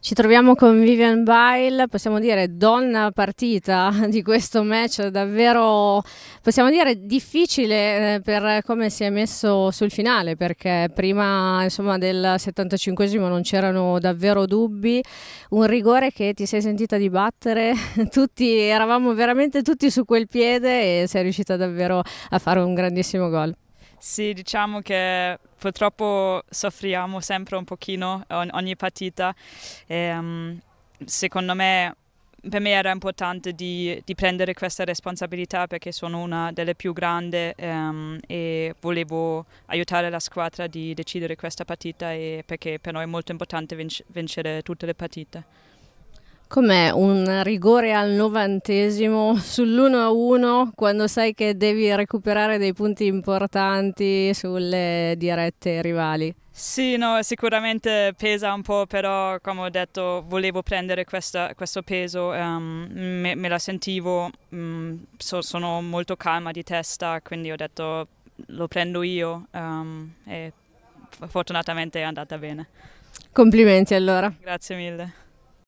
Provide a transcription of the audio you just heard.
Ci troviamo con Vivian Bile, possiamo dire donna partita di questo match, davvero possiamo dire difficile eh, per come si è messo sul finale, perché prima insomma, del 75 non c'erano davvero dubbi, un rigore che ti sei sentita di battere, tutti, eravamo veramente tutti su quel piede e sei riuscita davvero a fare un grandissimo gol. Sì, diciamo che purtroppo soffriamo sempre un pochino ogni partita. E, um, secondo me per me era importante di, di, prendere questa responsabilità perché sono una delle più grandi um, e volevo aiutare la squadra di decidere questa partita perché per noi è molto importante vincere tutte le partite. Com'è un rigore al novantesimo sull'1-1 quando sai che devi recuperare dei punti importanti sulle dirette rivali? Sì, no, sicuramente pesa un po', però come ho detto volevo prendere questa, questo peso, um, me, me, la sentivo, um, so, sono molto calma di testa, quindi ho detto lo prendo io um, e fortunatamente è andata bene. Complimenti allora. Grazie mille.